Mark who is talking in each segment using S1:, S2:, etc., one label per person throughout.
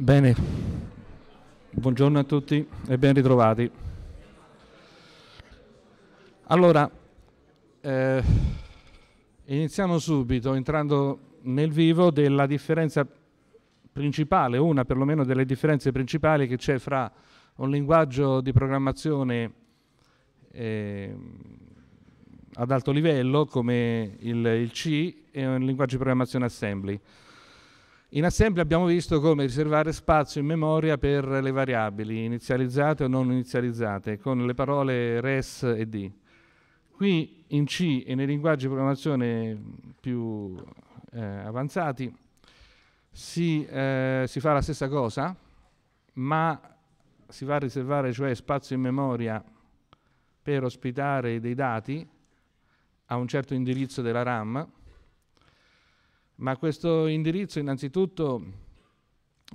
S1: Bene, buongiorno a tutti e ben ritrovati. Allora, eh, iniziamo subito entrando nel vivo della differenza principale, una perlomeno delle differenze principali che c'è fra un linguaggio di programmazione eh, ad alto livello come il, il C e un linguaggio di programmazione assembly. In assemble abbiamo visto come riservare spazio in memoria per le variabili inizializzate o non inizializzate con le parole res e d. Qui in C e nei linguaggi di programmazione più eh, avanzati si, eh, si fa la stessa cosa, ma si va a riservare cioè spazio in memoria per ospitare dei dati a un certo indirizzo della RAM ma questo indirizzo innanzitutto,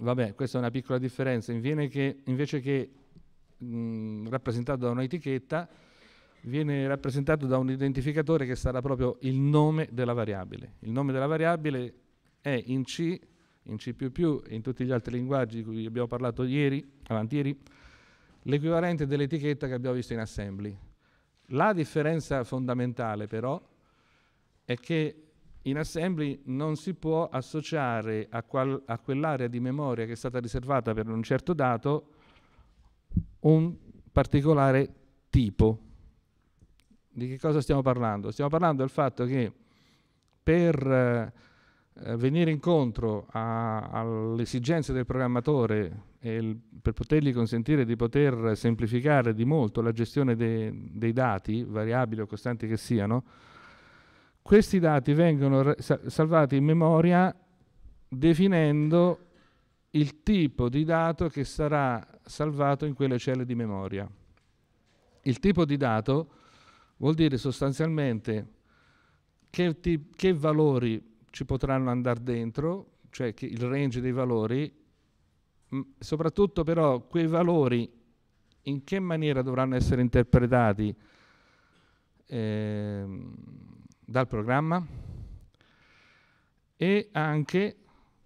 S1: vabbè, questa è una piccola differenza, che, invece che mh, rappresentato da un'etichetta, viene rappresentato da un identificatore che sarà proprio il nome della variabile. Il nome della variabile è in C, in C++ e in tutti gli altri linguaggi di cui abbiamo parlato ieri, avanti ieri, l'equivalente dell'etichetta che abbiamo visto in assembly. La differenza fondamentale però è che in assembly non si può associare a, qual, a quell'area di memoria che è stata riservata per un certo dato un particolare tipo. Di che cosa stiamo parlando? Stiamo parlando del fatto che per eh, eh venire incontro alle esigenze del programmatore e il, per potergli consentire di poter semplificare di molto la gestione de, dei dati, variabili o costanti che siano, questi dati vengono salvati in memoria definendo il tipo di dato che sarà salvato in quelle celle di memoria. Il tipo di dato vuol dire sostanzialmente che, che valori ci potranno andare dentro, cioè il range dei valori, soprattutto però quei valori in che maniera dovranno essere interpretati eh, dal programma e anche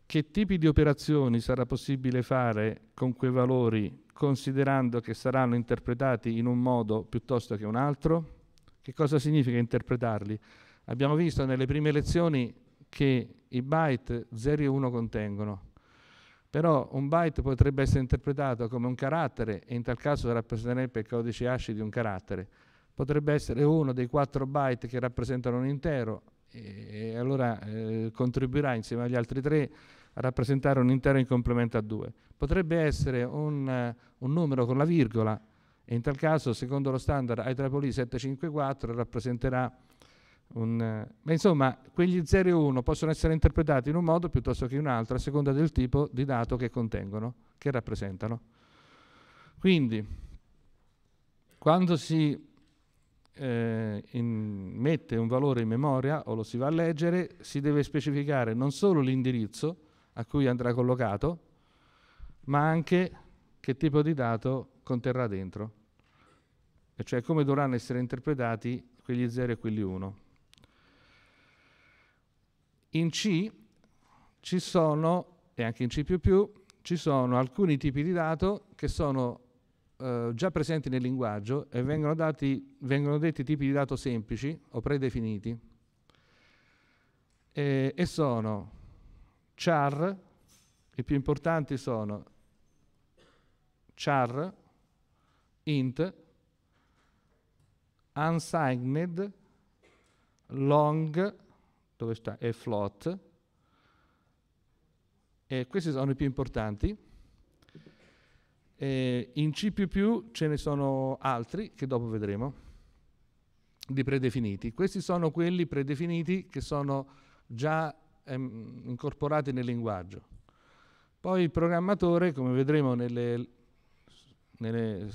S1: che tipi di operazioni sarà possibile fare con quei valori considerando che saranno interpretati in un modo piuttosto che un altro. Che cosa significa interpretarli? Abbiamo visto nelle prime lezioni che i byte 0 e 1 contengono, però un byte potrebbe essere interpretato come un carattere e in tal caso rappresenterebbe il codice asci di un carattere potrebbe essere uno dei 4 byte che rappresentano un intero e, e allora eh, contribuirà insieme agli altri 3 a rappresentare un intero in complemento a 2. Potrebbe essere un, uh, un numero con la virgola e in tal caso secondo lo standard IEEE 754 rappresenterà un, uh, ma insomma, quegli 0 e 1 possono essere interpretati in un modo piuttosto che in un altro a seconda del tipo di dato che contengono, che rappresentano. Quindi, quando si eh, in, mette un valore in memoria o lo si va a leggere, si deve specificare non solo l'indirizzo a cui andrà collocato, ma anche che tipo di dato conterrà dentro, e cioè come dovranno essere interpretati quegli 0 e quelli 1. In C ci sono, e anche in C++, ci sono alcuni tipi di dato che sono eh, già presenti nel linguaggio e vengono, dati, vengono, detti tipi di dato semplici o predefiniti e, e sono char, i più importanti sono char, int, unsigned, long, dove sta? e float. E questi sono i più importanti. Eh, in C++ ce ne sono altri che dopo vedremo, di predefiniti. Questi sono quelli predefiniti che sono già ehm, incorporati nel linguaggio. Poi il programmatore, come vedremo nelle, nelle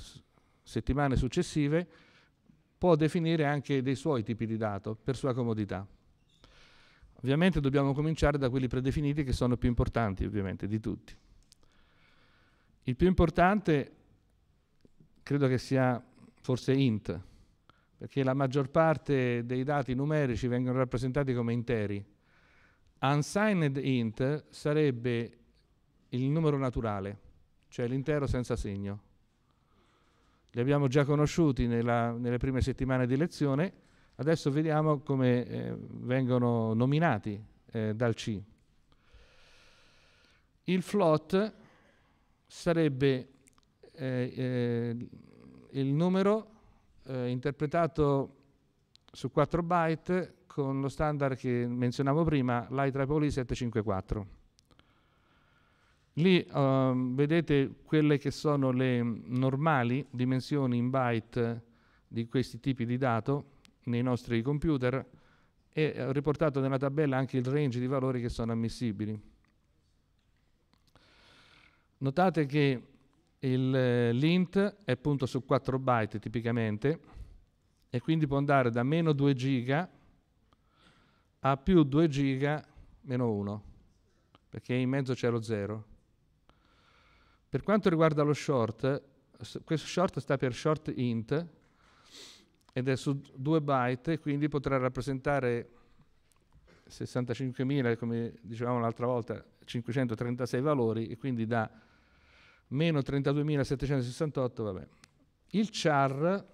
S1: settimane successive, può definire anche dei suoi tipi di dato per sua comodità. Ovviamente dobbiamo cominciare da quelli predefiniti che sono più importanti, ovviamente, di tutti. Il più importante credo che sia forse int, perché la maggior parte dei dati numerici vengono rappresentati come interi. Unsigned int sarebbe il numero naturale, cioè l'intero senza segno. Li abbiamo già conosciuti nella, nelle prime settimane di lezione, adesso vediamo come eh, vengono nominati eh, dal C. Il float sarebbe eh, eh, il numero eh, interpretato su 4 byte con lo standard che menzionavo prima, l'IEEE 754. Lì um, vedete quelle che sono le normali dimensioni in byte di questi tipi di dato nei nostri computer e ho eh, riportato nella tabella anche il range di valori che sono ammissibili. Notate che eh, l'int è appunto su 4 byte tipicamente e quindi può andare da meno 2 giga a più 2 giga meno 1 perché in mezzo c'è lo 0 per quanto riguarda lo short questo short sta per short int ed è su 2 byte quindi potrà rappresentare 65.000 come dicevamo l'altra volta 536 valori e quindi da meno 32.768, vabbè. Il CHAR,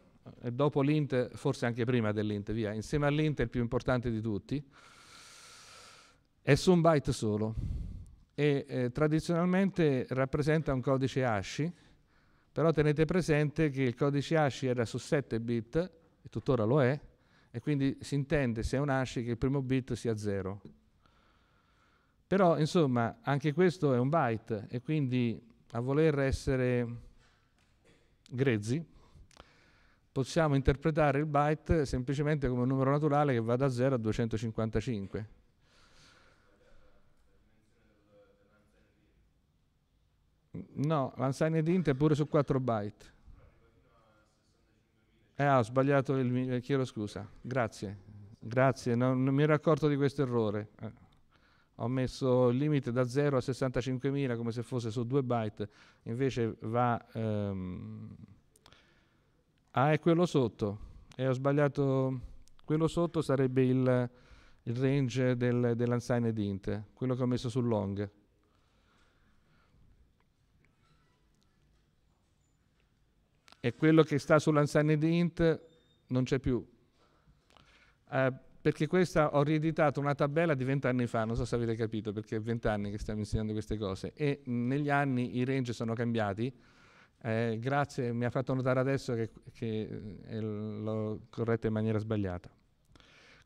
S1: eh, dopo l'INT, forse anche prima dell'INT, via, insieme all'INT è il più importante di tutti, è su un byte solo e eh, tradizionalmente rappresenta un codice ASCII, però tenete presente che il codice ASCII era su 7 bit, e tuttora lo è, e quindi si intende se è un ASCII che il primo bit sia 0. Però insomma anche questo è un byte e quindi a voler essere grezzi, possiamo interpretare il byte semplicemente come un numero naturale che va da 0 a 255. No, l'unsigned int è pure su 4 byte. Eh, ah, ho sbagliato il mio, eh, chiedo scusa. Grazie, grazie, non, non mi ero accorto di questo errore. Eh ho messo il limite da 0 a 65.000 come se fosse su 2 byte, invece va... Ehm, ah, è quello sotto, e ho sbagliato... Quello sotto sarebbe il, il range del, dell'unsigned int, quello che ho messo sul long. E quello che sta sull'unsigned int non c'è più. Eh, perché questa ho rieditato una tabella di vent'anni fa, non so se avete capito, perché è vent'anni che stiamo insegnando queste cose, e negli anni i range sono cambiati, eh, grazie, mi ha fatto notare adesso che, che eh, l'ho corretta in maniera sbagliata.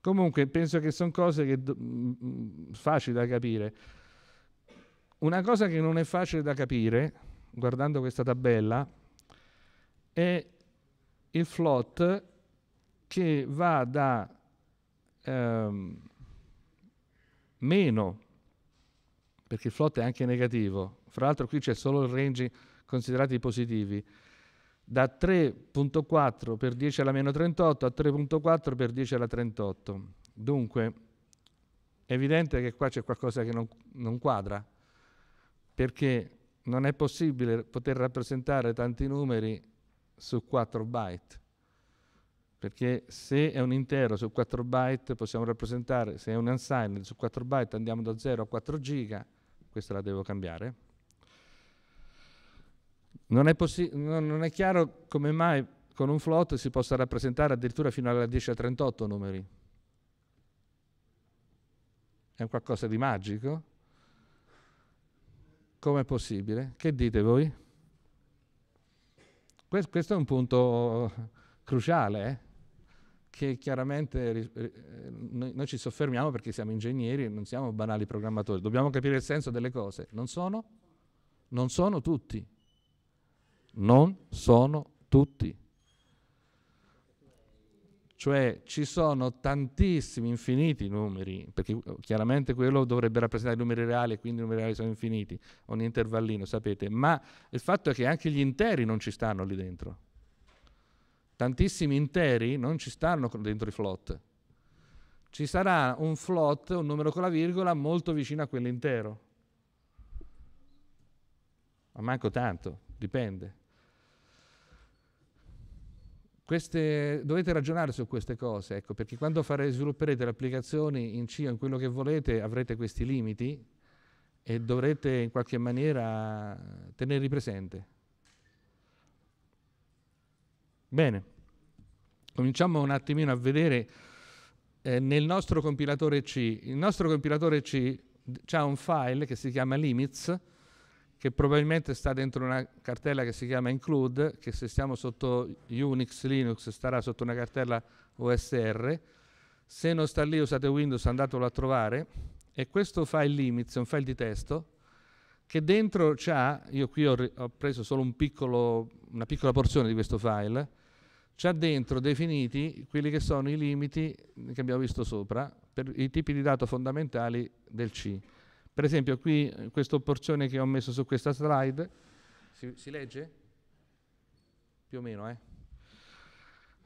S1: Comunque penso che sono cose che mh, facili da capire. Una cosa che non è facile da capire, guardando questa tabella, è il float che va da ehm, meno, perché il float è anche negativo, fra l'altro qui c'è solo il range considerati positivi, da 3.4 per 10 alla meno 38 a 3.4 per 10 alla 38. Dunque, è evidente che qua c'è qualcosa che non, non quadra, perché non è possibile poter rappresentare tanti numeri su 4 byte perché se è un intero su 4 byte possiamo rappresentare, se è un unsigned su 4 byte andiamo da 0 a 4 giga, questa la devo cambiare. Non è, non è chiaro come mai con un float si possa rappresentare addirittura fino alla 10 a 38 numeri. È un qualcosa di magico? Com'è possibile? Che dite voi? questo è un punto cruciale. Eh? che chiaramente eh, noi, noi, ci soffermiamo perché siamo ingegneri, e non siamo banali programmatori, dobbiamo capire il senso delle cose. Non sono? Non sono tutti. Non sono tutti. Cioè ci sono tantissimi, infiniti numeri, perché eh, chiaramente quello dovrebbe rappresentare i numeri reali e quindi i numeri reali sono infiniti, ogni intervallino, sapete, ma il fatto è che anche gli interi non ci stanno lì dentro tantissimi interi non ci stanno dentro i float. Ci sarà un float, un numero con la virgola, molto vicino a quell'intero. Ma manco tanto, dipende. Queste, dovete ragionare su queste cose, ecco, perché quando fare, svilupperete le applicazioni in C o in quello che volete avrete questi limiti e dovrete in qualche maniera tenerli presente. Bene cominciamo un attimino a vedere eh, nel nostro compilatore C. Il nostro compilatore C ha un file che si chiama limits, che probabilmente sta dentro una cartella che si chiama include, che se stiamo sotto Unix, Linux starà sotto una cartella OSR. Se non sta lì usate Windows, andatelo a trovare. E questo file limits è un file di testo che dentro c'ha, io qui ho, ho preso solo un piccolo, una piccola porzione di questo file, c'ha dentro definiti quelli che sono i limiti che abbiamo visto sopra per i tipi di dato fondamentali del C. Per esempio qui questa porzione che ho messo su questa slide, si, si legge? Più o meno, eh?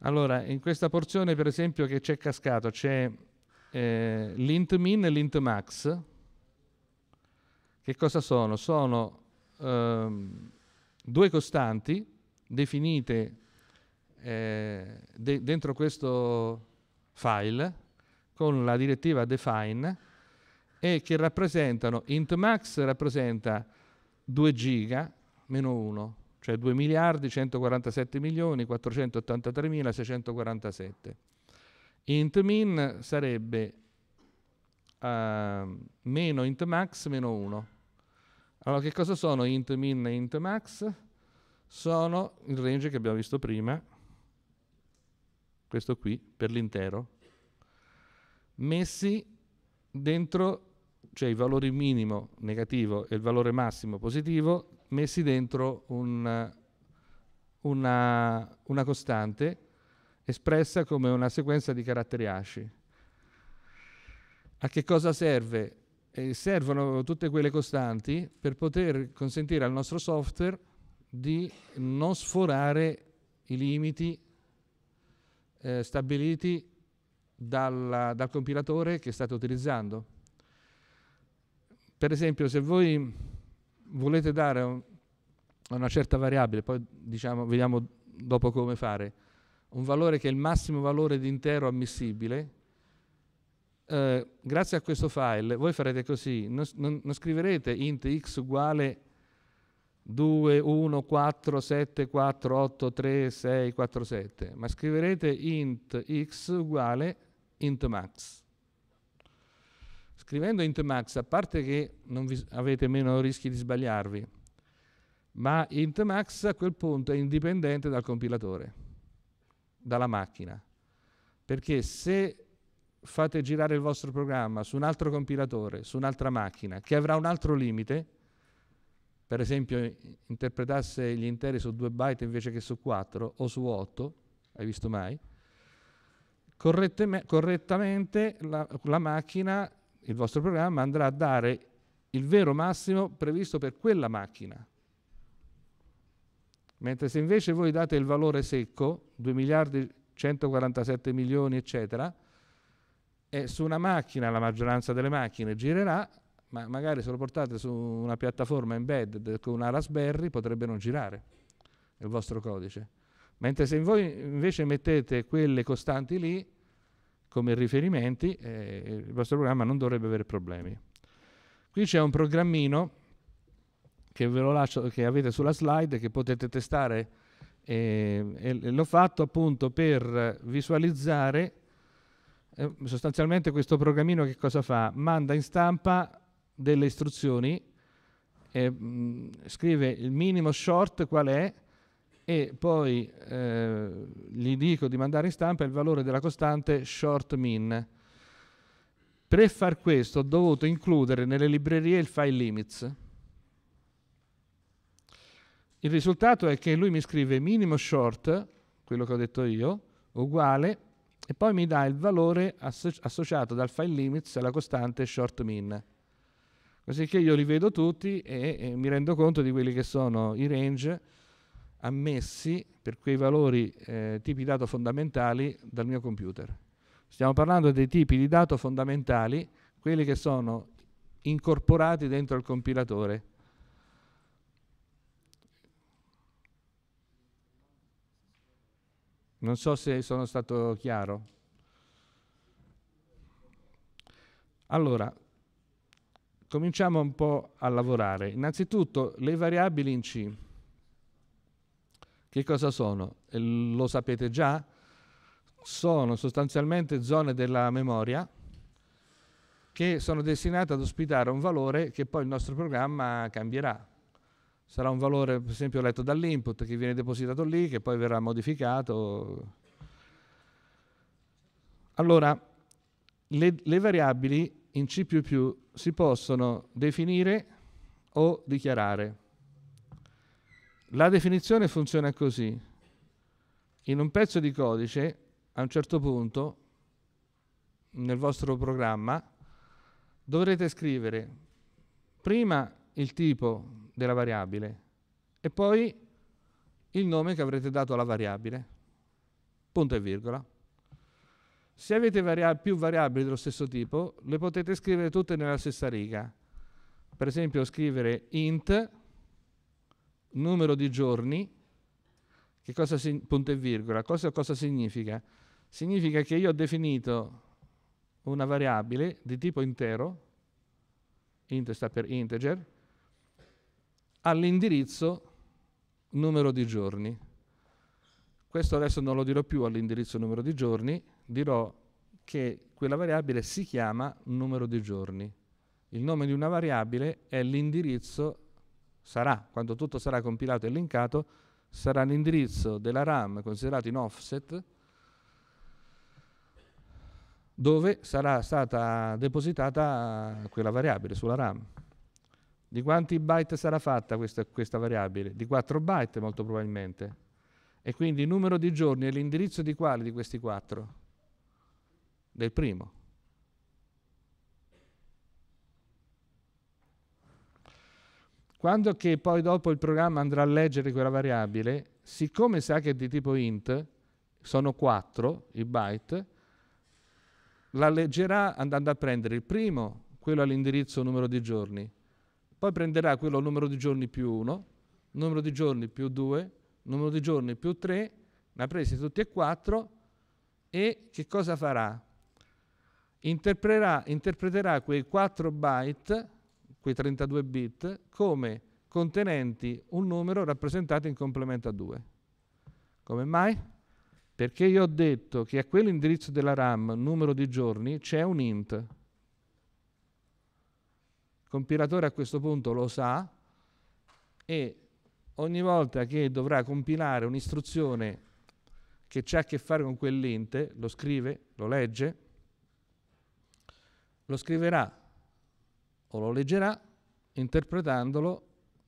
S1: Allora, in questa porzione per esempio che c'è cascato, c'è eh, l'int min e l'int max. Che cosa sono? Sono ehm, due costanti definite eh, de- dentro questo file con la direttiva define e che rappresentano int max rappresenta 2 giga meno 1 cioè 2 miliardi 147 milioni 483 mila 647 int min sarebbe uh, meno int max meno 1 allora che cosa sono int min e int max sono il range che abbiamo visto prima questo qui, per l'intero, messi dentro, cioè i valori minimo negativo e il valore massimo positivo, messi dentro un, una, una costante espressa come una sequenza di caratteri asci. A che cosa serve? Eh, servono tutte quelle costanti per poter consentire al nostro software di non sforare i limiti eh, stabiliti dal, dal compilatore che state utilizzando. Per esempio, se voi volete dare un, una certa variabile, poi diciamo, vediamo dopo come fare, un valore che è il massimo valore di intero ammissibile, eh, grazie a questo file voi farete così, non, non, non scriverete int x uguale 2, 1, 4, 7, 4, 8, 3, 6, 4, 7, ma scriverete int x uguale int max. Scrivendo int max, a parte che non vi avete meno rischi di sbagliarvi, ma int max a quel punto è indipendente dal compilatore, dalla macchina, perché se fate girare il vostro programma su un altro compilatore, su un'altra macchina, che avrà un altro limite, per esempio interpretasse gli interi su 2 byte invece che su 4 o su 8, hai visto mai? correttamente la, la, macchina, il vostro programma andrà a dare il vero massimo previsto per quella macchina. Mentre se invece voi date il valore secco, 2 miliardi 147 milioni, eccetera, e su una macchina, la maggioranza delle macchine girerà, ma magari se lo portate su una piattaforma embedded con una Raspberry potrebbe non girare il vostro codice. Mentre se voi invece mettete quelle costanti lì come riferimenti, eh, il vostro programma non dovrebbe avere problemi. Qui c'è un programmino che, lascio, che avete sulla slide che potete testare eh, e, e l'ho fatto appunto per visualizzare eh, sostanzialmente questo programmino che cosa fa? Manda in stampa delle istruzioni, e, mh, mm, scrive il minimo short qual è e poi eh, gli dico di mandare in stampa il valore della costante short min. Per far questo ho dovuto includere nelle librerie il file limits. Il risultato è che lui mi scrive minimo short, quello che ho detto io, uguale, e poi mi dà il valore associato dal file limits alla costante short min. Così che io li vedo tutti e, e mi rendo conto di quelli che sono i range ammessi per quei valori eh, tipi dato fondamentali dal mio computer. Stiamo parlando dei tipi di dato fondamentali, quelli che sono incorporati dentro il compilatore. Non so se sono stato chiaro. Allora, cominciamo un po' a lavorare. Innanzitutto le variabili in C. Che cosa sono? Lo sapete già? Sono sostanzialmente zone della memoria che sono destinate ad ospitare un valore che poi il nostro programma cambierà. Sarà un valore, per esempio, letto dall'input che viene depositato lì, che poi verrà modificato. Allora, le, le variabili in C++ si possono definire o dichiarare. La definizione funziona così. In un pezzo di codice, a un certo punto, nel vostro programma, dovrete scrivere prima il tipo della variabile e poi il nome che avrete dato alla variabile, punto e virgola. Se avete variab più variabili dello stesso tipo, le potete scrivere tutte nella stessa riga. Per esempio scrivere int numero di giorni, che cosa punto e virgola, cosa, cosa significa? Significa che io ho definito una variabile di tipo intero, int sta per integer, all'indirizzo numero di giorni. Questo adesso non lo dirò più all'indirizzo numero di giorni, dirò che quella variabile si chiama numero di giorni. Il nome di una variabile è l'indirizzo, sarà, quando tutto sarà compilato e linkato, sarà l'indirizzo della RAM considerato in offset dove sarà stata depositata quella variabile sulla RAM. Di quanti byte sarà fatta questa, questa variabile? Di 4 byte molto probabilmente. E quindi il numero di giorni e l'indirizzo di quale di questi 4? del primo. Quando che poi dopo il programma andrà a leggere quella variabile, siccome sa che è di tipo int, sono 4 i byte, la leggerà andando a prendere il primo, quello all'indirizzo numero di giorni, poi prenderà quello numero di giorni più 1, numero di giorni più 2, numero di giorni più 3, ne ha presi tutti e 4 e che cosa farà? interpreterà, interpreterà quei 4 byte, quei 32 bit, come contenenti un numero rappresentato in complemento a 2. Come mai? Perché io ho detto che a quell'indirizzo della RAM, numero di giorni, c'è un int. Il compilatore a questo punto lo sa e ogni volta che dovrà compilare un'istruzione che ha a che fare con quell'int, lo scrive, lo legge, lo scriverà o lo leggerà interpretandolo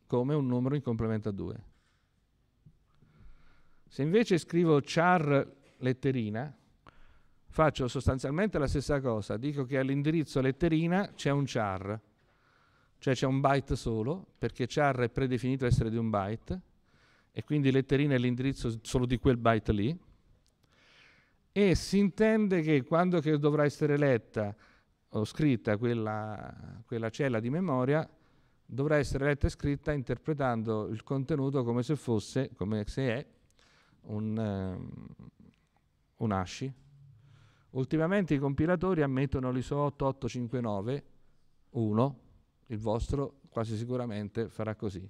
S1: come un numero in complemento a 2. Se invece scrivo char letterina, faccio sostanzialmente la stessa cosa, dico che all'indirizzo letterina c'è un char, cioè c'è un byte solo, perché char è predefinito essere di un byte, e quindi letterina è l'indirizzo solo di quel byte lì, e si intende che quando che dovrà essere letta o scritta quella, quella cella di memoria dovrà essere letta e scritta interpretando il contenuto come se fosse, come se è, un, um, un ASCII. Ultimamente i compilatori ammettono l'ISO 8859, 1, il vostro quasi sicuramente farà così.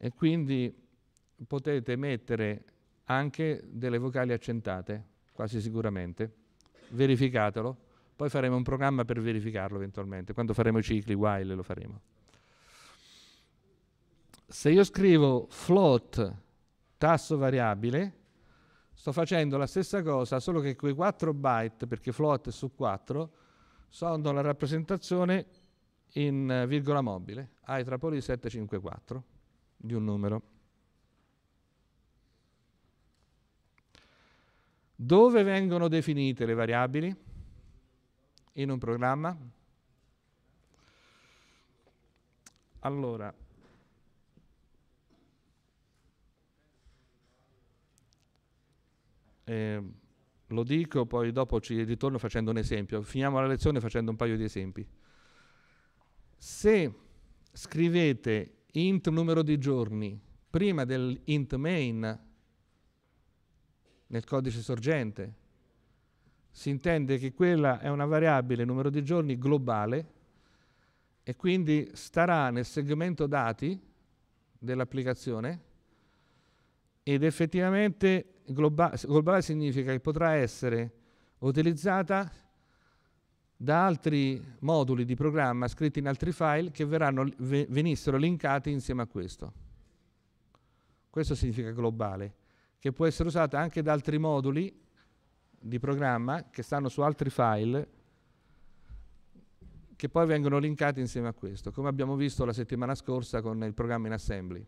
S1: E quindi potete mettere anche delle vocali accentate, quasi sicuramente. Verificatelo. Poi faremo un programma per verificarlo eventualmente, quando faremo i cicli while lo faremo. Se io scrivo float tasso variabile, sto facendo la stessa cosa, solo che quei 4 byte, perché float è su 4, sono la rappresentazione in eh, virgola mobile, ai trapoli 754, di un numero. Dove vengono definite le variabili? in un programma? Allora, eh, lo dico, poi dopo ci ritorno facendo un esempio. Finiamo la lezione facendo un paio di esempi. Se scrivete int numero di giorni prima dell'int main nel codice sorgente, si intende che quella è una variabile numero di giorni globale e quindi starà nel segmento dati dell'applicazione ed effettivamente globale, globale significa che potrà essere utilizzata da altri moduli di programma scritti in altri file che verranno, venissero linkati insieme a questo. Questo significa globale, che può essere usata anche da altri moduli di programma che stanno su altri file che poi vengono linkati insieme a questo, come abbiamo visto la settimana scorsa con il programma in assembly,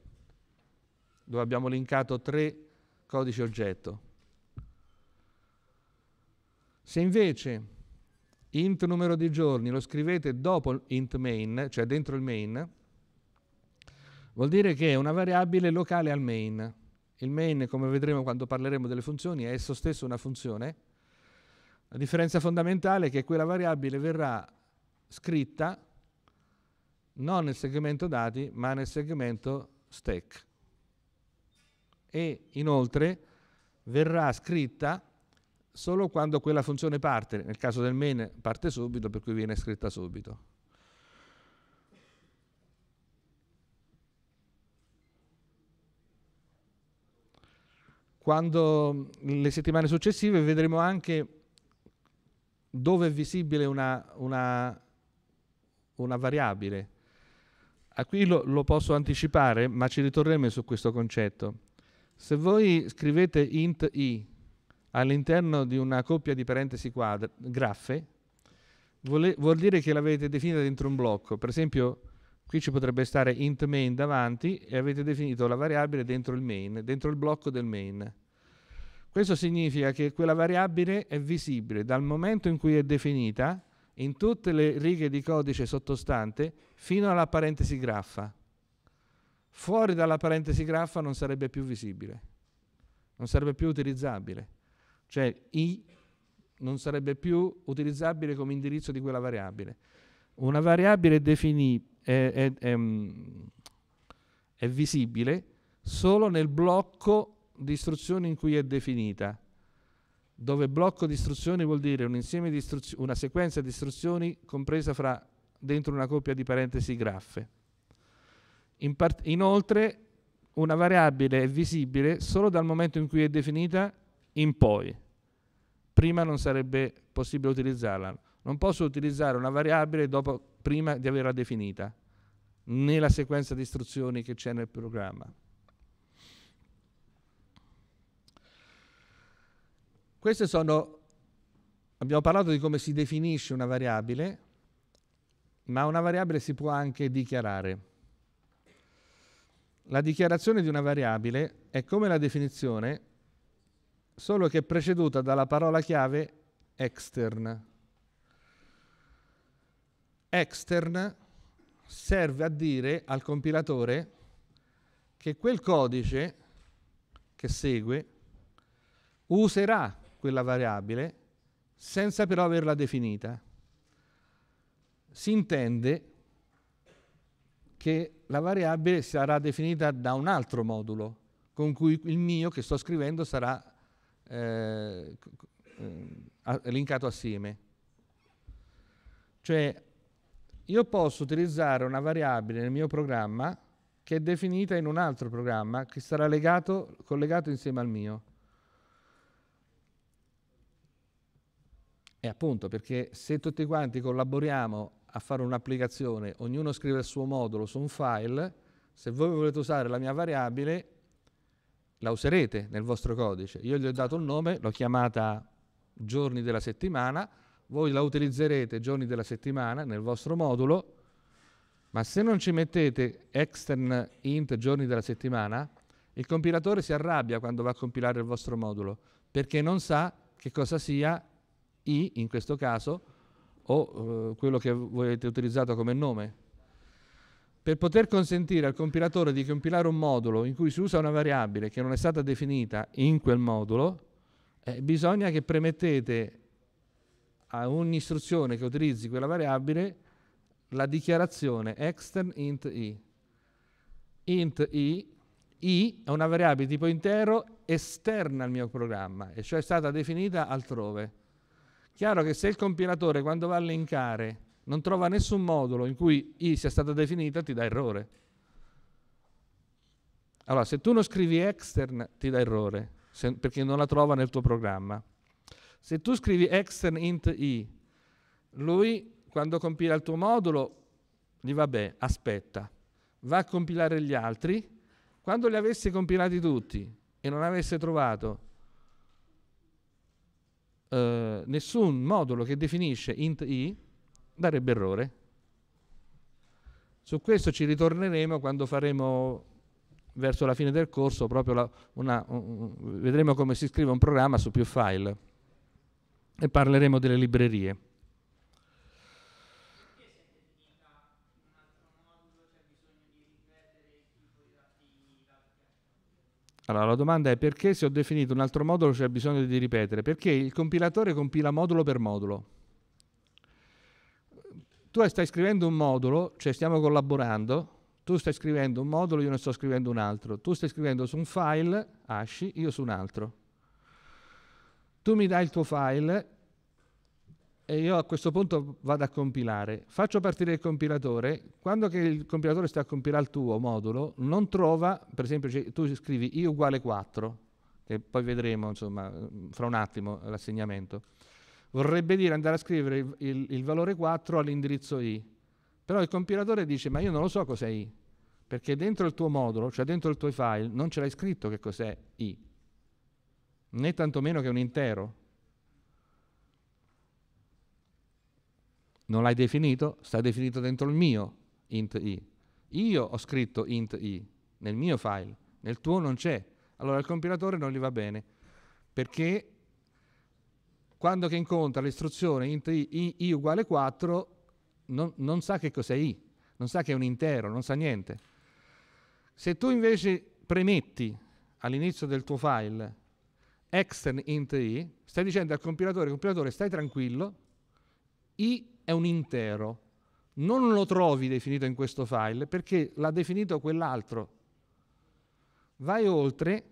S1: dove abbiamo linkato tre codici oggetto. Se invece int numero di giorni lo scrivete dopo int main, cioè dentro il main, vuol dire che è una variabile locale al main. Il main, come vedremo quando parleremo delle funzioni, è esso stesso una funzione. La differenza fondamentale è che quella variabile verrà scritta non nel segmento dati, ma nel segmento stack. E inoltre verrà scritta solo quando quella funzione parte, nel caso del main parte subito, per cui viene scritta subito. quando le settimane successive vedremo anche dove è visibile una, una, una variabile. A qui lo, lo posso anticipare, ma ci ritorneremo su questo concetto. Se voi scrivete int i all'interno di una coppia di parentesi quadre, graffe, vuol dire che l'avete definita dentro un blocco. Per esempio, Qui ci potrebbe stare int main davanti e avete definito la variabile dentro il main, dentro il blocco del main. Questo significa che quella variabile è visibile dal momento in cui è definita in tutte le righe di codice sottostante fino alla parentesi graffa. Fuori dalla parentesi graffa non sarebbe più visibile, non sarebbe più utilizzabile. Cioè i non sarebbe più utilizzabile come indirizzo di quella variabile. Una variabile definita è, è, è, mm, è visibile solo nel blocco di istruzioni in cui è definita, dove blocco di istruzioni vuol dire un di una sequenza di istruzioni compresa fra, dentro una coppia di parentesi graffe. In inoltre una variabile è visibile solo dal momento in cui è definita in poi. Prima non sarebbe possibile utilizzarla. Non posso utilizzare una variabile dopo prima di averla definita, nella sequenza di istruzioni che c'è nel programma. Queste sono, abbiamo parlato di come si definisce una variabile, ma una variabile si può anche dichiarare. La dichiarazione di una variabile è come la definizione, solo che è preceduta dalla parola chiave extern extern serve a dire al compilatore che quel codice che segue userà quella variabile senza però averla definita. Si intende che la variabile sarà definita da un altro modulo con cui il mio che sto scrivendo sarà eh, eh linkato assieme. Cioè io posso utilizzare una variabile nel mio programma che è definita in un altro programma che sarà legato, collegato insieme al mio. E appunto perché se tutti quanti collaboriamo a fare un'applicazione, ognuno scrive il suo modulo su un file, se voi volete usare la mia variabile, la userete nel vostro codice. Io gli ho dato un nome, l'ho chiamata giorni della settimana, voi la utilizzerete giorni della settimana nel vostro modulo, ma se non ci mettete extern int giorni della settimana, il compilatore si arrabbia quando va a compilare il vostro modulo, perché non sa che cosa sia i, in questo caso, o eh, quello che voi avete utilizzato come nome. Per poter consentire al compilatore di compilare un modulo in cui si usa una variabile che non è stata definita in quel modulo, eh, bisogna che premettete a ogni istruzione che utilizzi quella variabile la dichiarazione extern int i. Int i, i è una variabile tipo intero esterna al mio programma, e cioè è stata definita altrove. Chiaro che se il compilatore quando va a linkare non trova nessun modulo in cui i sia stata definita, ti dà errore. Allora, se tu non scrivi extern, ti dà errore, se, perché non la trova nel tuo programma. Se tu scrivi extern int i, lui quando compila il tuo modulo gli va bene, aspetta, va a compilare gli altri. Quando li avessi compilati tutti e non avesse trovato eh, nessun modulo che definisce int i, darebbe errore. Su questo ci ritorneremo quando faremo verso la fine del corso, la, una, un, vedremo come si scrive un programma su più file e parleremo delle librerie. Allora, la domanda è perché se ho definito un altro modulo c'è bisogno di ripetere? Perché il compilatore compila modulo per modulo. Tu stai scrivendo un modulo, cioè stiamo collaborando, tu stai scrivendo un modulo, io ne sto scrivendo un altro, tu stai scrivendo su un file, asci, io su un altro. Tu mi dai il tuo file e io a questo punto vado a compilare. Faccio partire il compilatore, quando il compilatore sta a compilare il tuo modulo, non trova, per esempio cioè, tu scrivi i uguale 4, che poi vedremo insomma, mm, fra un attimo l'assegnamento, vorrebbe dire andare a scrivere il, il, il valore 4 all'indirizzo i, però il compilatore dice ma io non lo so cos'è i, perché dentro il tuo modulo, cioè dentro il tuo file, non ce l'hai scritto che cos'è i né tantomeno che un intero. Non l'hai definito? Sta definito dentro il mio int i. Io ho scritto int i nel mio file, nel tuo non c'è. Allora il compilatore non gli va bene, perché quando che incontra l'istruzione int i, i, i uguale 4, non, non sa che cos'è i, non sa che è un intero, non sa niente. Se tu invece premetti all'inizio del tuo file extern int i, stai dicendo al compilatore, compilatore stai tranquillo, i è un intero, non lo trovi definito in questo file perché l'ha definito quell'altro. Vai oltre,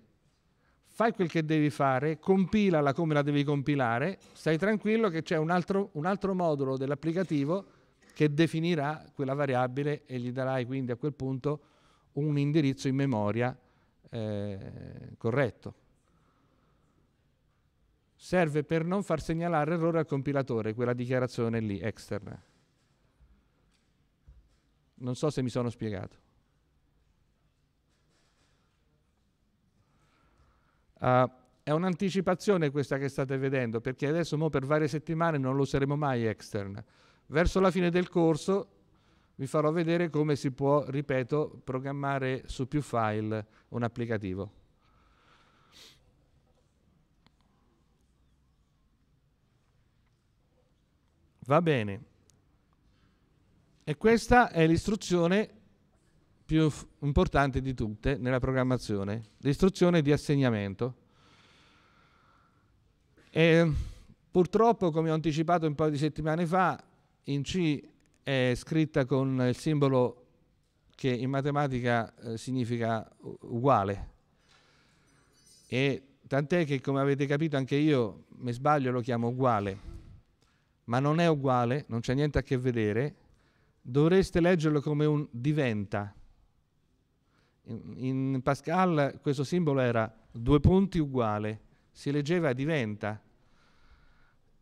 S1: fai quel che devi fare, compilala come la devi compilare, stai tranquillo che c'è un altro, un altro modulo dell'applicativo che definirà quella variabile e gli darai quindi a quel punto un indirizzo in memoria eh, corretto serve per non far segnalare errore al compilatore, quella dichiarazione lì externa. Non so se mi sono spiegato. Uh, è un'anticipazione questa che state vedendo, perché adesso per varie settimane non lo useremo mai extern. Verso la fine del corso vi farò vedere come si può, ripeto, programmare su più file un applicativo. Va bene. E questa è l'istruzione più importante di tutte nella programmazione, l'istruzione di assegnamento. E purtroppo, come ho anticipato un paio di settimane fa, in C è scritta con il simbolo che in matematica eh, significa uguale. E tant'è che, come avete capito, anche io, mi sbaglio, lo chiamo uguale ma non è uguale, non c'è niente a che vedere, dovreste leggerlo come un diventa. In, Pascal questo simbolo era due punti uguale, si leggeva diventa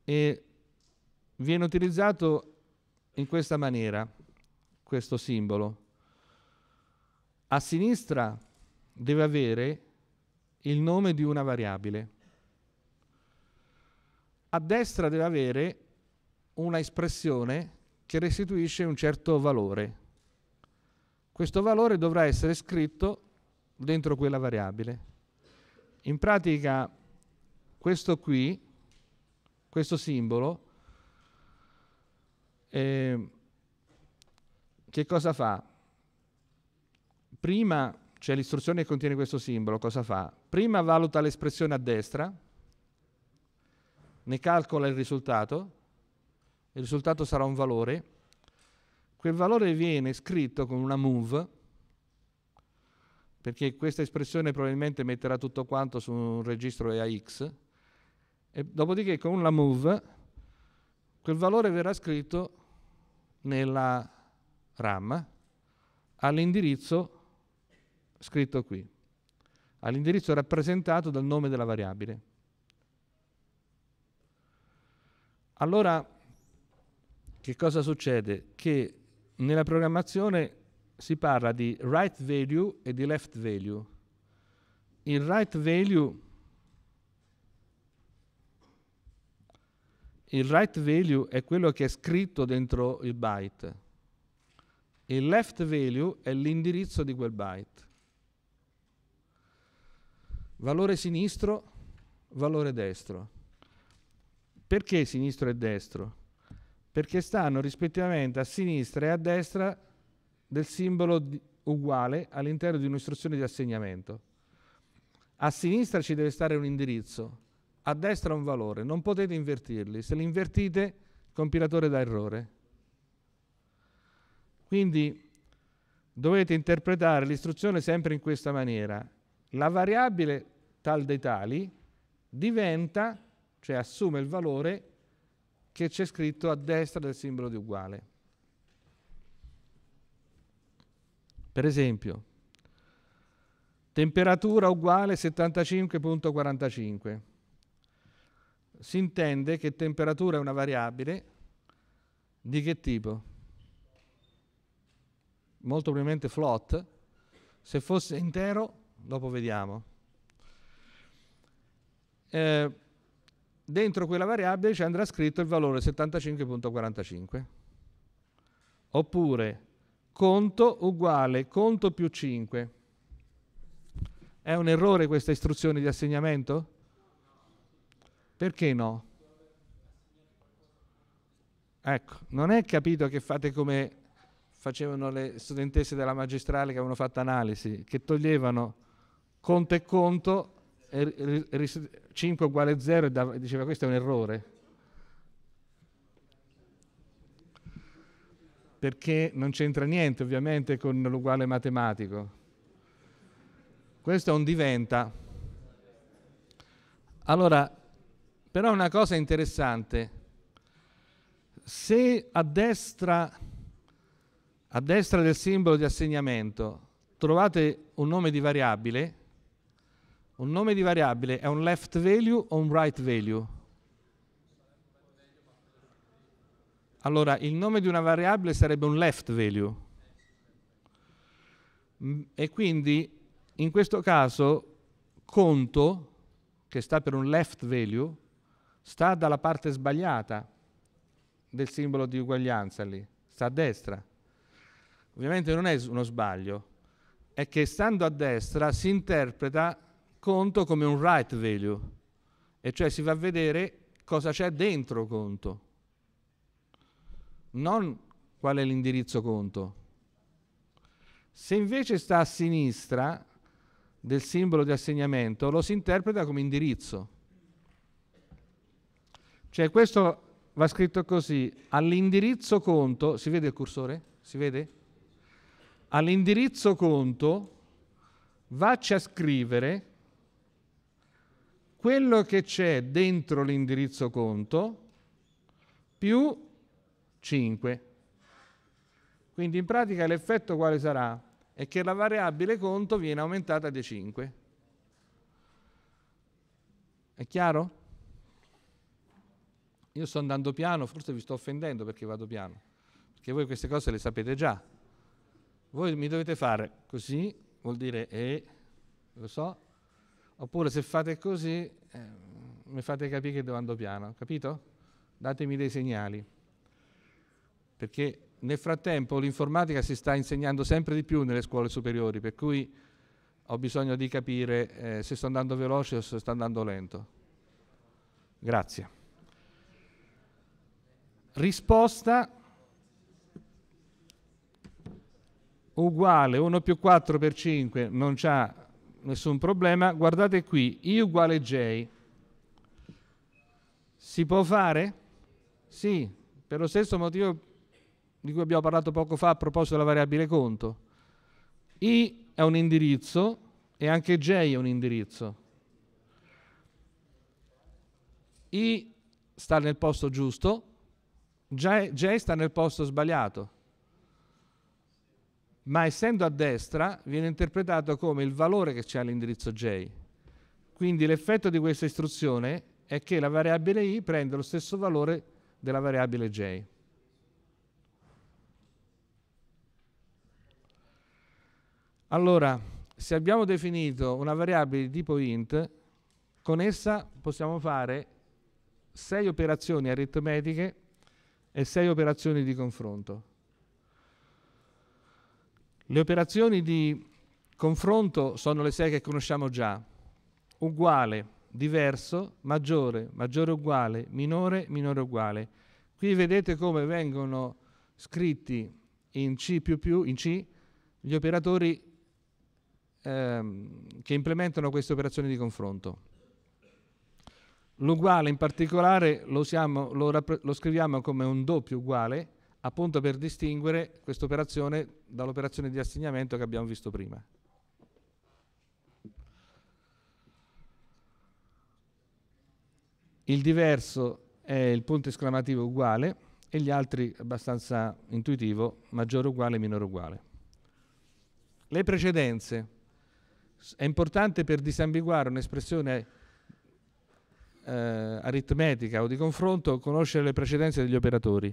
S1: e viene utilizzato in questa maniera questo simbolo. A sinistra deve avere il nome di una variabile. A destra deve avere una espressione che restituisce un certo valore. Questo valore dovrà essere scritto dentro quella variabile. In pratica questo qui, questo simbolo, eh, che cosa fa? Prima cioè l'istruzione che contiene questo simbolo, cosa fa? Prima valuta l'espressione a destra, ne calcola il risultato, il risultato sarà un valore, quel valore viene scritto con una move, perché questa espressione probabilmente metterà tutto quanto su un registro EAX, e dopodiché con la move quel valore verrà scritto nella RAM all'indirizzo scritto qui, all'indirizzo rappresentato dal nome della variabile. Allora che cosa succede? Che nella programmazione si parla di right value e di left value. Il right value, il right value è quello che è scritto dentro il byte. Il left value è l'indirizzo di quel byte. Valore sinistro, valore destro. Perché sinistro e destro? perché stanno rispettivamente a sinistra e a destra del simbolo uguale all'interno di un'istruzione di assegnamento. A sinistra ci deve stare un indirizzo, a destra un valore, non potete invertirli, se li invertite il compilatore dà errore. Quindi dovete interpretare l'istruzione sempre in questa maniera. La variabile tal dei tali diventa, cioè assume il valore che c'è scritto a destra del simbolo di uguale. Per esempio, temperatura uguale 75.45. Si intende che temperatura è una variabile di che tipo? Molto probabilmente float. Se fosse intero, dopo vediamo. Eh, dentro quella variabile ci andrà scritto il valore 75.45. Oppure conto uguale conto più 5. È un errore questa istruzione di assegnamento? Perché no? Ecco, non è capito che fate come facevano le studentesse della magistrale che avevano fatto analisi, che toglievano conto e conto 5 uguale 0 e diceva questo è un errore. Perché non c'entra niente ovviamente con l'uguale matematico. Questo è un diventa. Allora, però una cosa interessante, se a destra, a destra del simbolo di assegnamento trovate un nome di variabile, un nome di variabile è un left value o un right value? Allora, il nome di una variabile sarebbe un left value. Mm, e quindi in questo caso conto, che sta per un left value, sta dalla parte sbagliata del simbolo di uguaglianza lì, sta a destra. Ovviamente non è uno sbaglio, è che stando a destra si interpreta conto come un right value, e cioè si va a vedere cosa c'è dentro conto, non qual è l'indirizzo conto. Se invece sta a sinistra del simbolo di assegnamento, lo si interpreta come indirizzo. Cioè questo va scritto così, all'indirizzo conto, si vede il cursore? Si vede? All'indirizzo conto vacci a scrivere quello che c'è dentro l'indirizzo conto più 5. Quindi in pratica l'effetto quale sarà? È che la variabile conto viene aumentata di 5. È chiaro? Io sto andando piano, forse vi sto offendendo perché vado piano, perché voi queste cose le sapete già. Voi mi dovete fare così, vuol dire e, eh, lo so, Oppure se fate così, eh, mi fate capire che devo andare piano, capito? Datemi dei segnali. Perché nel frattempo l'informatica si sta insegnando sempre di più nelle scuole superiori, per cui ho bisogno di capire eh, se sto andando veloce o se sto andando lento. Grazie. Risposta uguale 1 più 4 per 5 non c'ha nessun problema. Guardate qui, I uguale J. Si può fare? Sì, per lo stesso motivo di cui abbiamo parlato poco fa a proposito della variabile conto. I è un indirizzo e anche J è un indirizzo. I sta nel posto giusto, J sta nel posto sbagliato ma essendo a destra viene interpretato come il valore che c'è all'indirizzo J. Quindi l'effetto di questa istruzione è che la variabile i prende lo stesso valore della variabile j. Allora, se abbiamo definito una variabile di tipo int, con essa possiamo fare 6 operazioni aritmetiche e 6 operazioni di confronto. Le operazioni di confronto sono le sei che conosciamo già. Uguale, diverso, maggiore, maggiore uguale, minore, minore uguale. Qui vedete come vengono scritti in C++, in C, gli operatori ehm, che implementano queste operazioni di confronto. L'uguale in particolare lo, siamo, lo, lo scriviamo come un doppio uguale, appunto per distinguere questa operazione dall'operazione di assegnamento che abbiamo visto prima. Il diverso è il punto esclamativo uguale e gli altri abbastanza intuitivo, maggiore uguale, minore uguale. Le precedenze. È importante per disambiguare un'espressione eh, aritmetica o di confronto conoscere le precedenze degli operatori.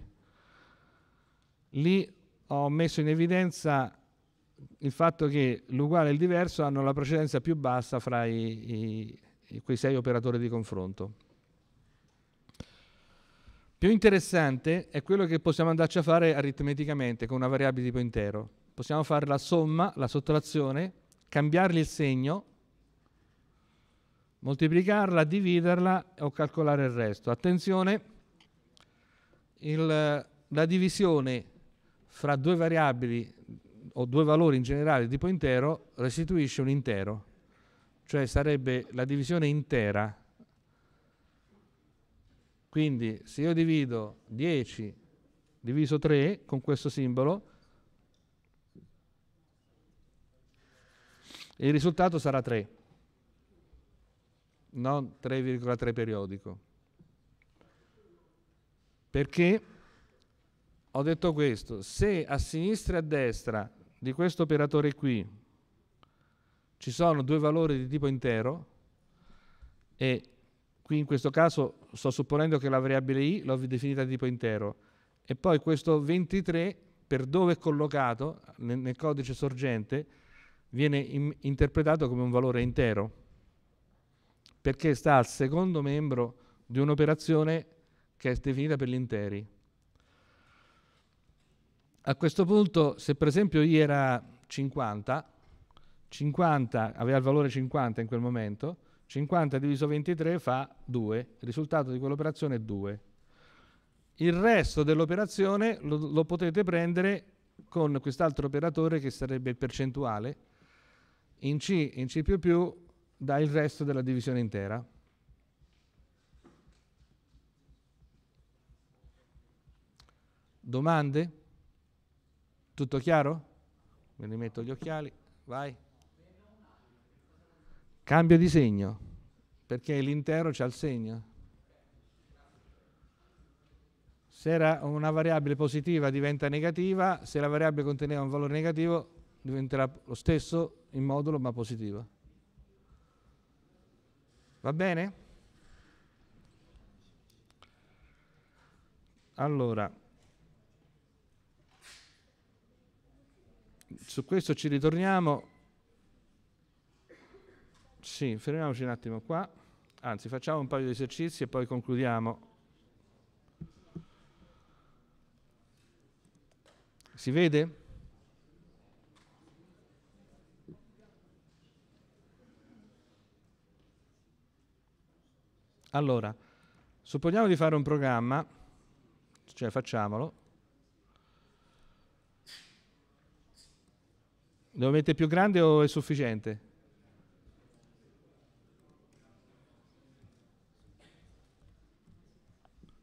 S1: Lì ho messo in evidenza il fatto che l'uguale e il diverso hanno la precedenza più bassa fra i, i, quei sei operatori di confronto. Più interessante è quello che possiamo andarci a fare aritmeticamente con una variabile tipo intero. Possiamo fare la somma, la sottrazione, cambiargli il segno, moltiplicarla, dividerla o calcolare il resto. Attenzione, il, la divisione fra due variabili o due valori in generale tipo intero restituisce un intero, cioè sarebbe la divisione intera. Quindi se io divido 10 diviso 3 con questo simbolo, il risultato sarà 3, non 3,3 periodico. Perché? ho detto questo, se a sinistra e a destra di questo operatore qui ci sono due valori di tipo intero, e qui in questo caso sto supponendo che la variabile i l'ho definita di tipo intero, e poi questo 23 per dove è collocato nel, nel codice sorgente viene in, interpretato come un valore intero, perché sta al secondo membro di un'operazione che è definita per gli interi a questo punto, se per esempio I era 50, 50 aveva il valore 50 in quel momento, 50 diviso 23 fa 2, il risultato di quell'operazione è 2. Il resto dell'operazione lo, lo potete prendere con quest'altro operatore che sarebbe il percentuale, in C in C++ da il resto della divisione intera. Domande? Tutto chiaro? Me ne metto gli occhiali, vai. Cambio di segno, perché l'intero c'ha il segno. Se era una variabile positiva diventa negativa, se la variabile conteneva un valore negativo diventerà lo stesso in modulo ma positivo. Va bene? Allora, su questo ci ritorniamo. Sì, fermiamoci un attimo qua. Anzi, facciamo un paio di esercizi e poi concludiamo. Si vede? Allora, supponiamo di fare un programma, cioè facciamolo, Lo mettere più grande o è sufficiente?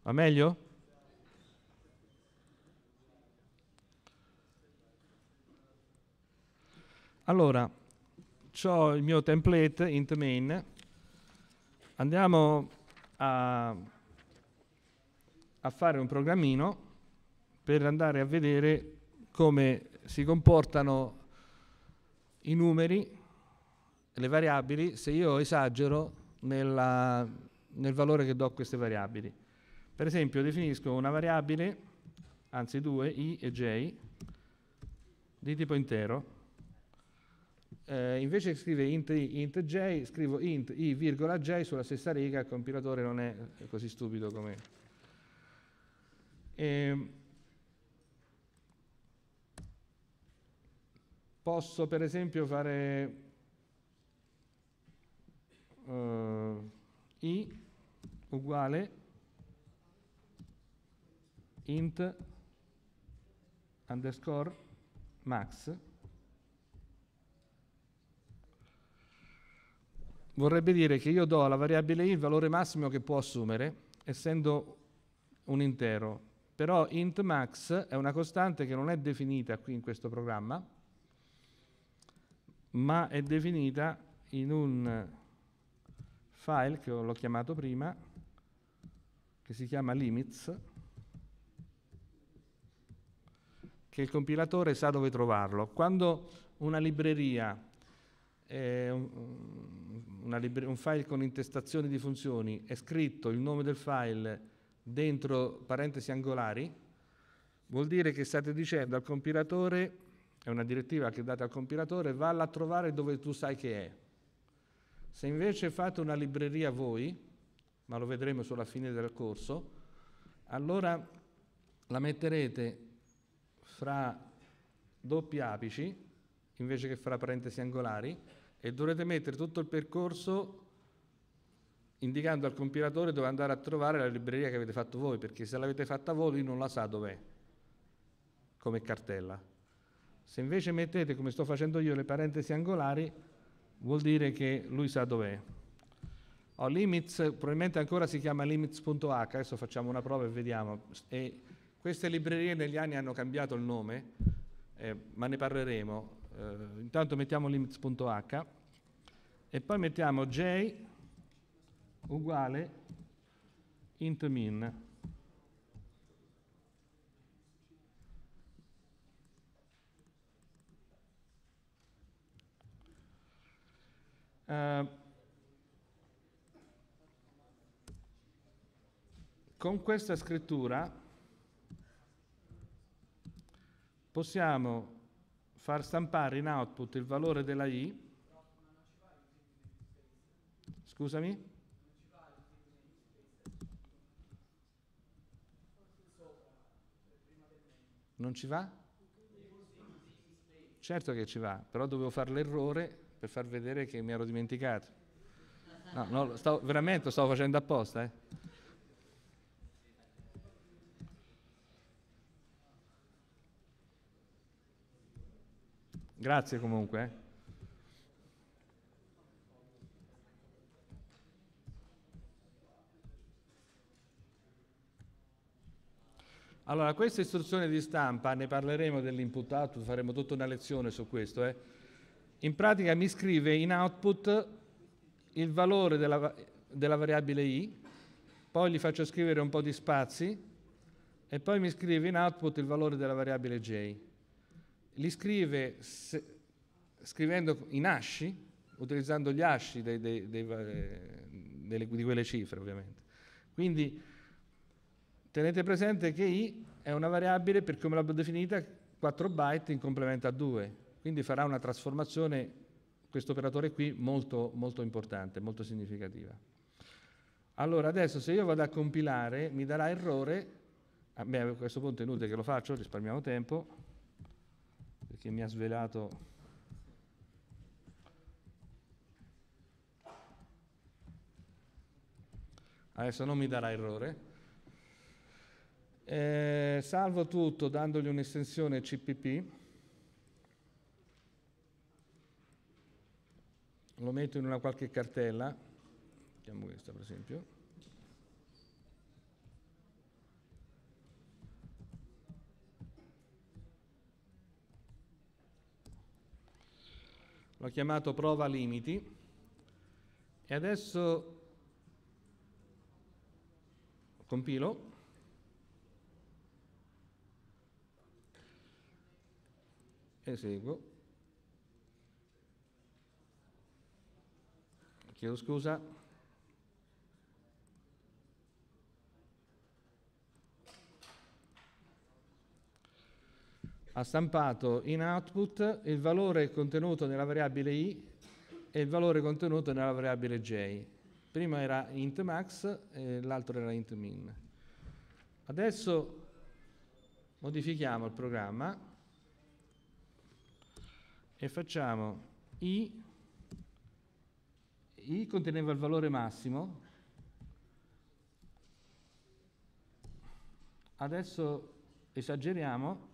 S1: Va meglio? Allora, ho il mio template int main. Andiamo a, a fare un programmino per andare a vedere come si comportano i numeri, le variabili, se io esagero nella, nel valore che do a queste variabili. Per esempio definisco una variabile, anzi due, i e j, di tipo intero. Eh, invece che scrivere int i, int j, scrivo int i, virgola j sulla stessa riga, il compilatore non è così stupido come... E, ehm, Posso per esempio fare uh, i uguale int underscore max vorrebbe dire che io do alla variabile i il valore massimo che può assumere essendo un intero però int max è una costante che non è definita qui in questo programma ma è definita in un file che l'ho chiamato prima, che si chiama limits, che il compilatore sa dove trovarlo. Quando una libreria, eh, una libra un file con intestazioni di funzioni, è scritto il nome del file dentro parentesi angolari, vuol dire che state dicendo al compilatore è una direttiva che date al compilatore, valla a trovare dove tu sai che è. Se invece fate una libreria voi, ma lo vedremo sulla fine del corso, allora la metterete fra doppi apici invece che fra parentesi angolari e dovrete mettere tutto il percorso indicando al compilatore dove andare a trovare la libreria che avete fatto voi, perché se l'avete fatta voi lui non la sa dov'è come cartella. Se invece mettete, come sto facendo io, le parentesi angolari, vuol dire che lui sa dov'è. Ho limits, probabilmente ancora si chiama limits.h, adesso facciamo una prova e vediamo. E queste librerie negli anni hanno cambiato il nome, eh, ma ne parleremo. Eh, intanto mettiamo limits.h e poi mettiamo j uguale int min. Eh, con questa scrittura possiamo far stampare in output il valore della i. Scusami? Non ci va? Certo che ci va, però dovevo fare l'errore per far vedere che mi ero dimenticato. No, no stavo, veramente lo stavo facendo apposta. Eh. Grazie comunque. Eh. Allora, questa istruzione di stampa, ne parleremo dell'imputato, faremo tutta una lezione su questo, eh in pratica mi scrive in output il valore della, della variabile i, poi gli faccio scrivere un po' di spazi e poi mi scrive in output il valore della variabile j. Li scrive se, scrivendo in asci, utilizzando gli asci dei, dei, dei, delle, di quelle cifre ovviamente. Quindi tenete presente che i è una variabile per come l'abbiamo definita 4 byte in complemento a 2 quindi farà una trasformazione, questo operatore qui, molto, molto importante, molto significativa. Allora adesso se io vado a compilare mi darà errore, a, ah, me, a questo punto è inutile che lo faccio, risparmiamo tempo, perché mi ha svelato adesso non mi darà errore. Eh, salvo tutto dandogli un'estensione CPP lo metto in una qualche cartella, mettiamo questa per esempio, l'ho chiamato prova limiti e adesso compilo eseguo Chiedo scusa. Ha stampato in output il valore contenuto nella variabile i e il valore contenuto nella variabile j. Prima era int max e l'altro era int min. Adesso modifichiamo il programma e facciamo i i conteneva il valore massimo, adesso esageriamo,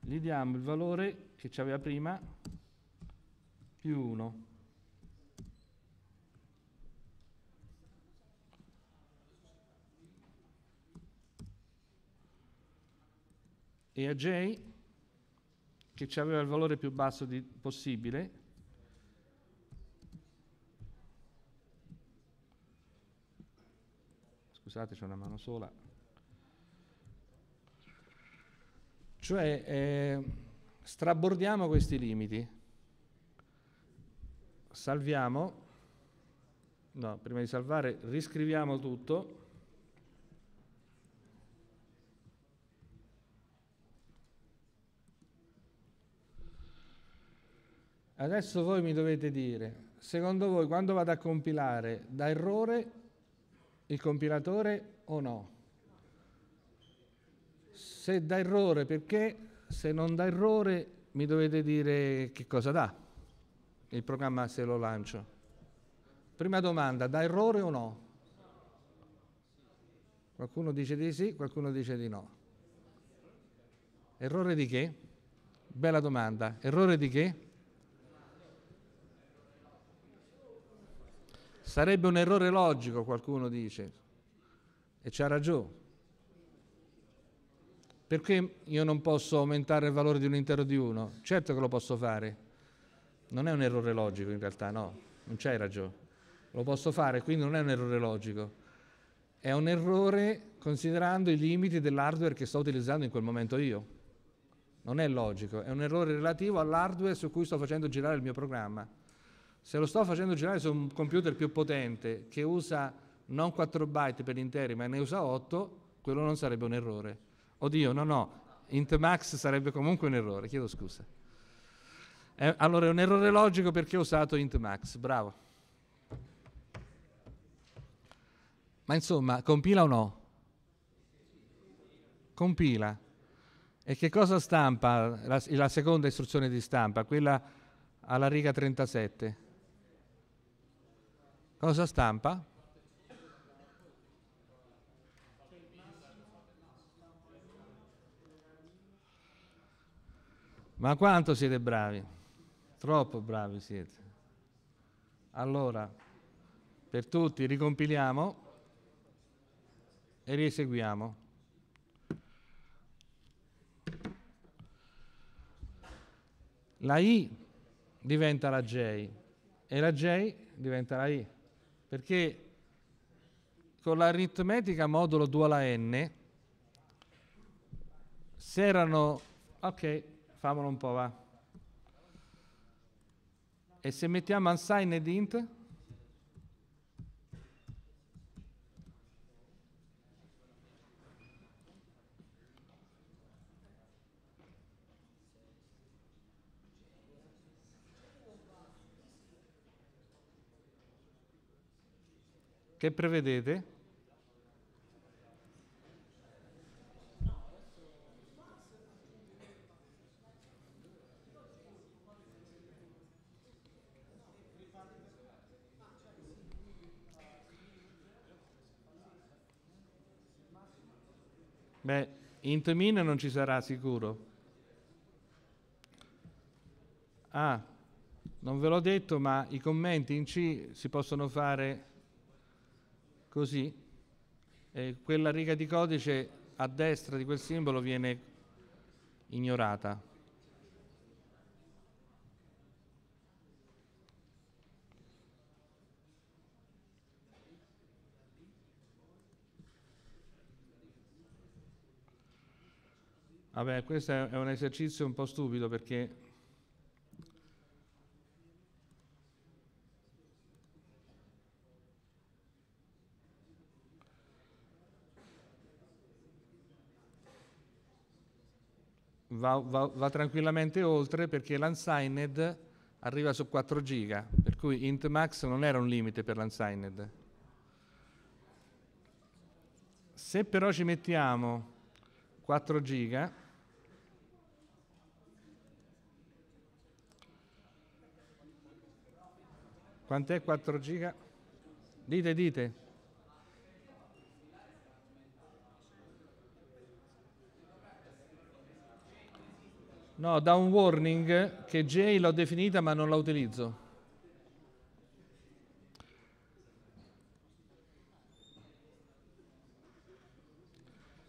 S1: gli diamo il valore che c'aveva prima più 1. E a J, che aveva il valore più basso possibile, Scusate, c'è una mano sola. Cioè, eh, strabordiamo questi limiti, salviamo, no, prima di salvare riscriviamo tutto. Adesso voi mi dovete dire, secondo voi quando vado a compilare da errore il compilatore o no? Se dà errore, perché se non dà errore mi dovete dire che cosa dà il programma se lo lancio. Prima domanda, dà errore o no? Qualcuno dice di sì, qualcuno dice di no. Errore di che? Bella domanda. Errore di che? Sarebbe un errore logico, qualcuno dice, e c'ha ragione. Perché io non posso aumentare il valore di un intero di uno? Certo che lo posso fare. Non è un errore logico in realtà, no, non c'hai ragione. Lo posso fare, quindi non è un errore logico. È un errore considerando i limiti dell'hardware che sto utilizzando in quel momento io. Non è logico, è un errore relativo all'hardware su cui sto facendo girare il mio programma. Se lo sto facendo girare su un computer più potente che usa non 4 byte per interi ma ne usa 8, quello non sarebbe un errore. Oddio, no, no, Intmax sarebbe comunque un errore, chiedo scusa. Eh, allora è un errore logico perché ho usato Intmax, bravo. Ma insomma, compila o no? Compila. E che cosa stampa la, la seconda istruzione di stampa, quella alla riga 37? Cosa stampa? Ma quanto siete bravi? Troppo bravi siete. Allora, per tutti ricompiliamo e rieseguiamo. La I diventa la J e la J diventa la I perché con l'aritmetica modulo 2 alla n se erano ok famolo un po' va e se mettiamo unsigned int Che prevedete? Beh, in non ci sarà sicuro. Ah, non ve l'ho detto, ma i commenti in C si possono fare così, eh, quella riga di codice a destra di quel simbolo viene ignorata. Vabbè, questo è un esercizio un po' stupido perché va, va, va tranquillamente oltre perché l'unsigned arriva su 4 giga, per cui int max non era un limite per l'unsigned. Se però ci mettiamo 4 giga, quant'è 4 giga? Dite, dite. No, da un warning che J l'ho definita ma non la utilizzo.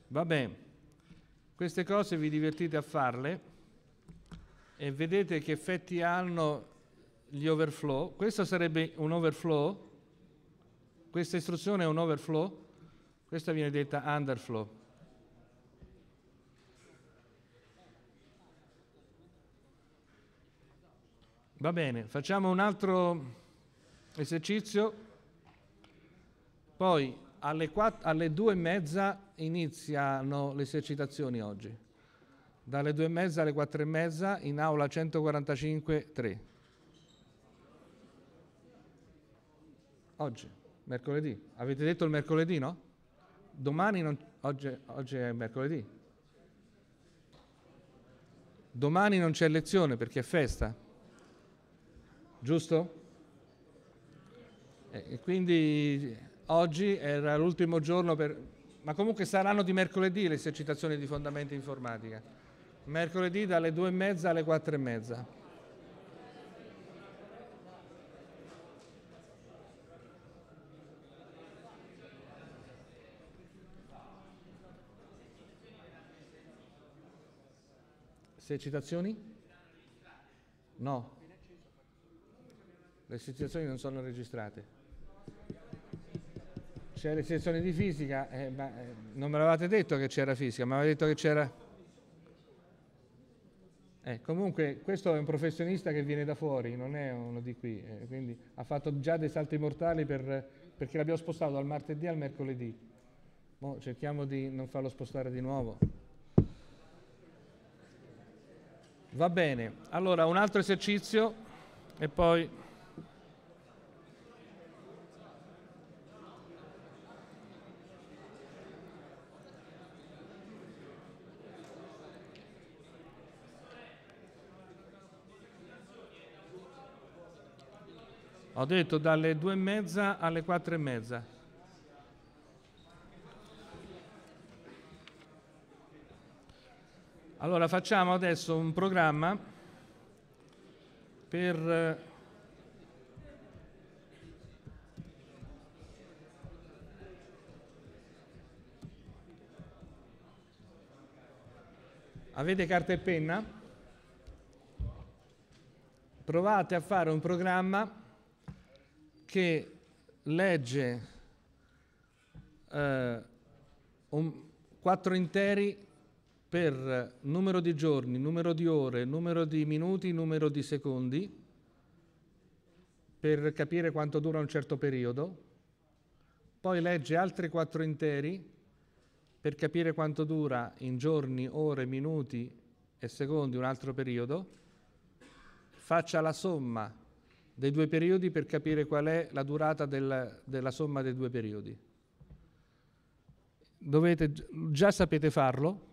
S1: Vabbè, queste cose vi divertite a farle e vedete che effetti hanno gli overflow. Questo sarebbe un overflow, questa istruzione è un overflow, questa viene detta underflow. Va bene, facciamo un altro esercizio. Poi alle, quatt- alle due e mezza iniziano le esercitazioni oggi. Dalle due e mezza alle quattro e mezza in aula 145 3. Oggi, mercoledì. Avete detto il mercoledì, no? Domani non... Oggi, oggi è mercoledì. Domani non c'è lezione perché è festa giusto? Eh, e quindi oggi era l'ultimo giorno per... Ma comunque saranno di mercoledì le esercitazioni di fondamento informatica. Mercoledì dalle due e mezza alle quattro e 4.30. Esercitazioni? No. Le situazioni non sono registrate. C'è le situazioni di fisica, eh, ma, eh, non me l'avete detto che c'era fisica, ma avevate detto che c'era... Eh, comunque questo è un professionista che viene da fuori, non è uno di qui, eh, quindi ha fatto già dei salti mortali per, perché l'abbiamo spostato dal martedì al mercoledì. Mo cerchiamo di non farlo spostare di nuovo. Va bene, allora un altro esercizio e poi... Ho detto dalle due e mezza alle quattro e mezza. Allora facciamo adesso un programma per... Eh, avete carta e penna? Provate a fare un programma che legge eh, un, quattro interi per numero di giorni, numero di ore, numero di minuti, numero di secondi, per capire quanto dura un certo periodo, poi legge altri quattro interi per capire quanto dura in giorni, ore, minuti e secondi un altro periodo, faccia la somma dei due periodi per capire qual è la durata del, della somma dei due periodi. Dovete, già sapete farlo,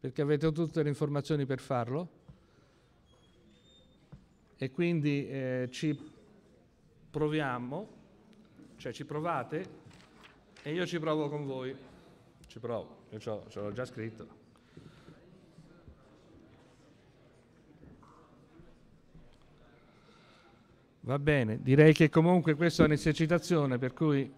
S1: perché avete tutte le informazioni per farlo, e quindi eh, ci proviamo, cioè ci provate, e io ci provo con voi. Ci provo, io ce l'ho già scritto. Va bene, direi che comunque questa è un'esercitazione per cui